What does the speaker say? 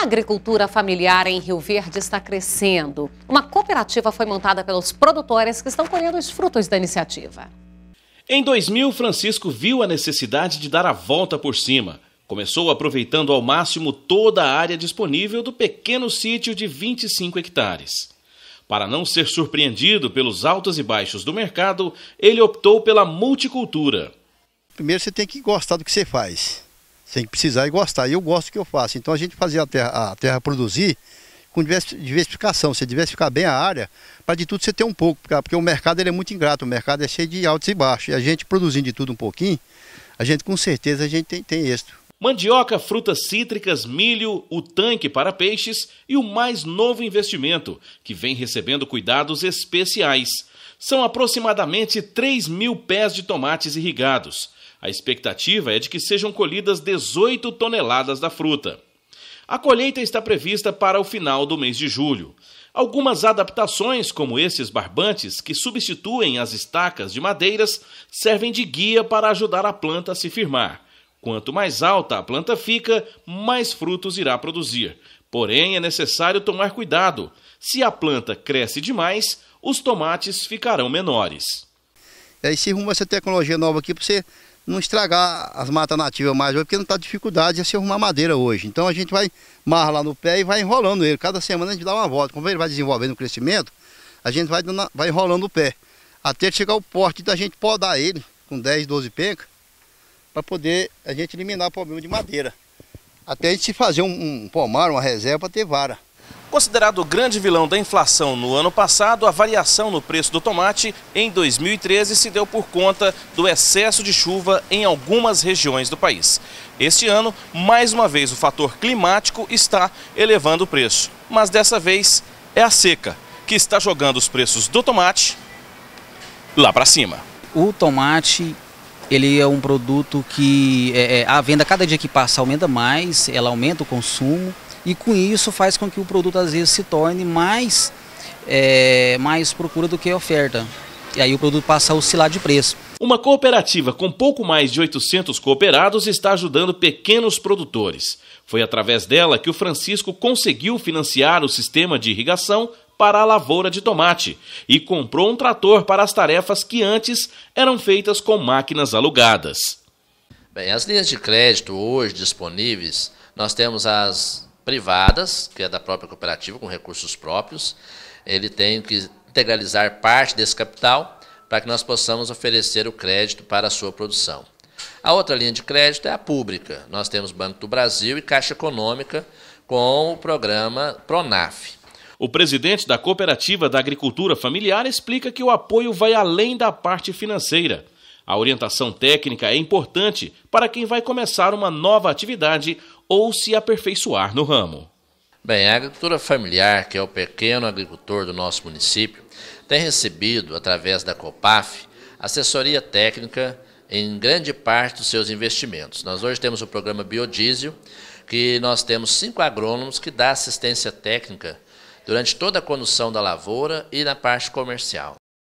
A agricultura familiar em Rio Verde está crescendo. Uma cooperativa foi montada pelos produtores que estão colhendo os frutos da iniciativa. Em 2000, Francisco viu a necessidade de dar a volta por cima. Começou aproveitando ao máximo toda a área disponível do pequeno sítio de 25 hectares. Para não ser surpreendido pelos altos e baixos do mercado, ele optou pela multicultura. Primeiro você tem que gostar do que você faz. Tem que precisar e gostar. E eu gosto do que eu faço. Então a gente fazia a terra, a terra produzir com diversificação. Você diversificar bem a área, para de tudo você ter um pouco, porque o mercado ele é muito ingrato, o mercado é cheio de altos e baixos. E a gente produzindo de tudo um pouquinho, a gente com certeza a gente tem, tem êxito. Mandioca, frutas cítricas, milho, o tanque para peixes e o mais novo investimento, que vem recebendo cuidados especiais são aproximadamente 3 mil pés de tomates irrigados. A expectativa é de que sejam colhidas 18 toneladas da fruta. A colheita está prevista para o final do mês de julho. Algumas adaptações, como esses barbantes, que substituem as estacas de madeiras, servem de guia para ajudar a planta a se firmar. Quanto mais alta a planta fica, mais frutos irá produzir. Porém, é necessário tomar cuidado. Se a planta cresce demais, os tomates ficarão menores. É, se arruma essa tecnologia nova aqui para você não estragar as matas nativas mais, porque não está dificuldade de se arrumar madeira hoje. Então a gente vai marra lá no pé e vai enrolando ele. Cada semana a gente dá uma volta. Como ele vai desenvolvendo o crescimento, a gente vai, dando, vai enrolando o pé. Até chegar o porte da gente podar ele com 10, 12 pencas, para poder a gente eliminar o problema de madeira. Até a gente se fazer um, um pomar, uma reserva para ter vara. Considerado o grande vilão da inflação no ano passado, a variação no preço do tomate em 2013 se deu por conta do excesso de chuva em algumas regiões do país. Este ano, mais uma vez, o fator climático está elevando o preço. Mas dessa vez é a seca que está jogando os preços do tomate lá para cima. O tomate ele é um produto que é, é, a venda cada dia que passa aumenta mais, ela aumenta o consumo e com isso faz com que o produto às vezes se torne mais, é, mais procura do que oferta. E aí o produto passa a oscilar de preço. Uma cooperativa com pouco mais de 800 cooperados está ajudando pequenos produtores. Foi através dela que o Francisco conseguiu financiar o sistema de irrigação para a lavoura de tomate e comprou um trator para as tarefas que antes eram feitas com máquinas alugadas. Bem, as linhas de crédito hoje disponíveis, nós temos as privadas, que é da própria cooperativa, com recursos próprios. Ele tem que integralizar parte desse capital para que nós possamos oferecer o crédito para a sua produção. A outra linha de crédito é a pública. Nós temos Banco do Brasil e Caixa Econômica com o programa Pronaf. O presidente da Cooperativa da Agricultura Familiar explica que o apoio vai além da parte financeira. A orientação técnica é importante para quem vai começar uma nova atividade ou se aperfeiçoar no ramo. Bem, a agricultura familiar, que é o pequeno agricultor do nosso município, tem recebido, através da COPAF, assessoria técnica em grande parte dos seus investimentos. Nós hoje temos o programa Biodiesel, que nós temos cinco agrônomos que dá assistência técnica durante toda a condução da lavoura e na parte comercial.